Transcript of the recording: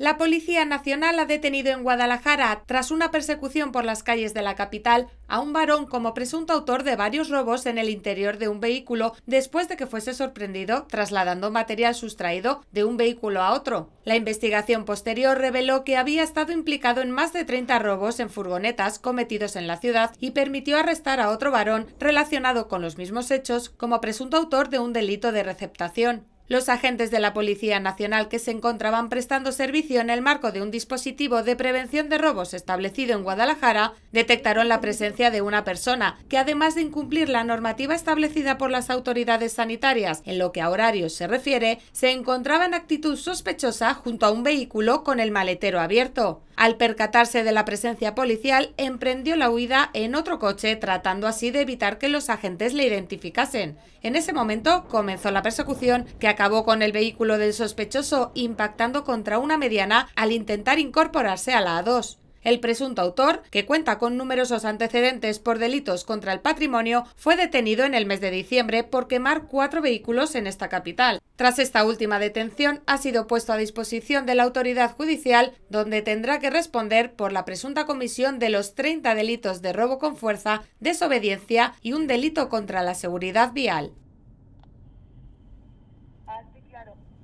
La Policía Nacional ha detenido en Guadalajara, tras una persecución por las calles de la capital, a un varón como presunto autor de varios robos en el interior de un vehículo después de que fuese sorprendido trasladando material sustraído de un vehículo a otro. La investigación posterior reveló que había estado implicado en más de 30 robos en furgonetas cometidos en la ciudad y permitió arrestar a otro varón relacionado con los mismos hechos como presunto autor de un delito de receptación. Los agentes de la Policía Nacional que se encontraban prestando servicio en el marco de un dispositivo de prevención de robos establecido en Guadalajara detectaron la presencia de una persona que además de incumplir la normativa establecida por las autoridades sanitarias en lo que a horarios se refiere, se encontraba en actitud sospechosa junto a un vehículo con el maletero abierto. Al percatarse de la presencia policial, emprendió la huida en otro coche, tratando así de evitar que los agentes le identificasen. En ese momento comenzó la persecución, que acabó con el vehículo del sospechoso impactando contra una mediana al intentar incorporarse a la A2. El presunto autor, que cuenta con numerosos antecedentes por delitos contra el patrimonio, fue detenido en el mes de diciembre por quemar cuatro vehículos en esta capital. Tras esta última detención, ha sido puesto a disposición de la autoridad judicial, donde tendrá que responder por la presunta comisión de los 30 delitos de robo con fuerza, desobediencia y un delito contra la seguridad vial.